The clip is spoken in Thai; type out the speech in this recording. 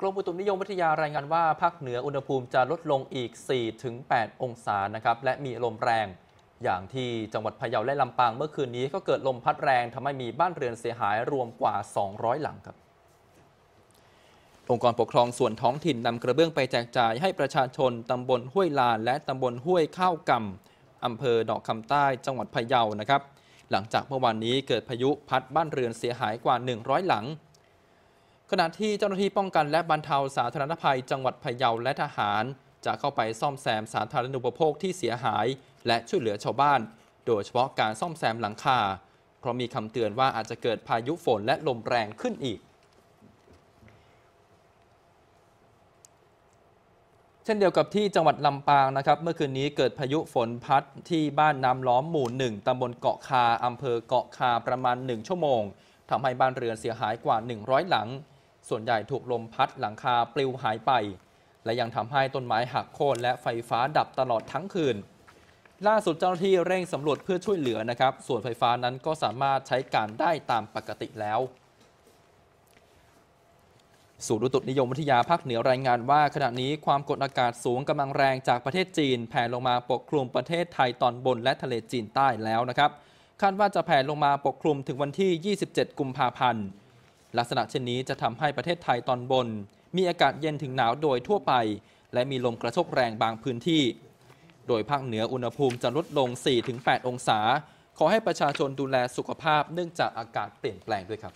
กรมอุตุนิยมวิทยา รายงานว่าภาคเหนืออุณหภูมิจะลดลงอีก 4-8 องศานะครับและมีลมแรงอย่างที่จังหวัดพะเยาและลำปางเมื่อคืนนี้ก็เกิดลมพัดแรงทำให้มีบ้านเรือนเสียหายรวมกว่า 200 หลังครับองค์กรปกครองส่วนท้องถิ่นนำกระเบื้องไปแจกจ่ายให้ประชาชนตำบลห้วยลานและตำบลห้วยข้าวกำอำเภอดอกคำใต้จังหวัดพะเยานะครับ หลังจากเมื่อวานนี้เกิดพายุพัดบ้านเรือนเสียหายกว่า 100 หลังขณะที่เจ้าหน้าที่ป้องกันและบรรเทาสาธารณภัย จังหวัดพะเยาและทหาร จะเข้าไปซ่อมแซมสาธารณูปโภคที่เสียหาย และช่วยเหลือชาวบ้าน โดยเฉพาะการซ่อมแซมหลังคาเพราะมีคำเตือนว่าอาจจะเกิดพายุฝนและลมแรงขึ้นอีก เช่นเดียวกับที่จังหวัดลำปางนะครับเมื่อคืนนี้เกิดพายุฝนพัดที่บ้านน้ำล้อมหมู่หนึ่งตำบลเกาะคาอำเภอเกาะคาประมาณ 1 ชั่วโมงทำให้บ้านเรือนเสียหายกว่า 100 หลังส่วนใหญ่ถูกลมพัดหลังคาปลิวหายไป และยังทำให้ต้นไม้หักโค่นและไฟฟ้าดับตลอดทั้งคืน ล่าสุดเจ้าหน้าที่เร่งสำรวจเพื่อช่วยเหลือนะครับ ส่วนไฟฟ้านั้นก็สามารถใช้การได้ตามปกติแล้วศูนย์อุตุนิยมวิทยาภาคเหนือรายงานว่า ขณะนี้ความกดอากาศสูงกำลังแรงจากประเทศจีน แผ่ลงมาปกคลุมประเทศไทยตอนบนและทะเลจีนใต้แล้วนะครับคาดว่าจะแผ่ลงมาปกคลุมถึงวันที่ 27 กุมภาพันธ์ลักษณะเช่นนี้จะทำให้ประเทศไทยตอนบนมีอากาศเย็นถึงหนาวโดยทั่วไปและมีลมกระโชกแรงบางพื้นที่ โดยภาคเหนืออุณหภูมิจะลดลง 4-8 องศา ขอให้ประชาชนดูแลสุขภาพเนื่องจากอากาศเปลี่ยนแปลงด้วยครับ